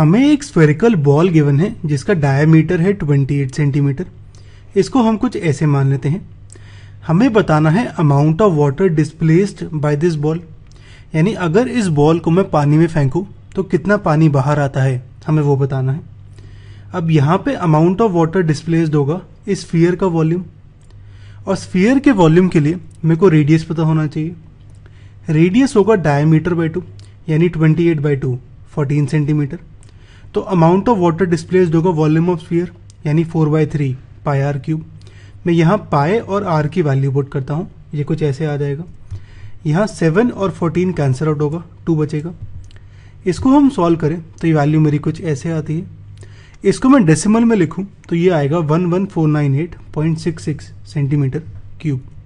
हमें एक spherical ball given है जिसका डायमीटर है 28 सेंटीमीटर इसको हम कुछ ऐसे मान लेते हैं हमें बताना है amount of water displaced by this ball यानी अगर इस बॉल को मैं पानी में फेंकूँ तो कितना पानी बाहर आता है हमें वो बताना है अब यहाँ पे अमाउंट ऑफ वाटर डिस्प्लेस्ड होगा इस स्फीयर का वॉल्यूम और स्फीयर के वॉल्यूम के लिए मेरे को रेडियस पता होना चाहिए रेडियस होगा डायमीटर बाई टू यानी twenty eight by two fourteen centimetre तो अमाउंट ऑफ वाटर डिस्प्लेस्ड होगा वॉल्यूम ऑफ स्फीयर यानी four by three pi r cube मैं यहाँ पाए और आर की वैल्यू वोट करता हूँ ये कुछ ऐसे आ जाएगा यहाँ सेवन और फोर्टीन कैंसर आउट होगा टू बचेगा इसको हम सॉल्व करें तो ये वैल्यू मेरी कुछ ऐसे आती है इसको मैं डेसिमल में लिखूं तो ये आएगा one one four nine eight point six six centimetre cube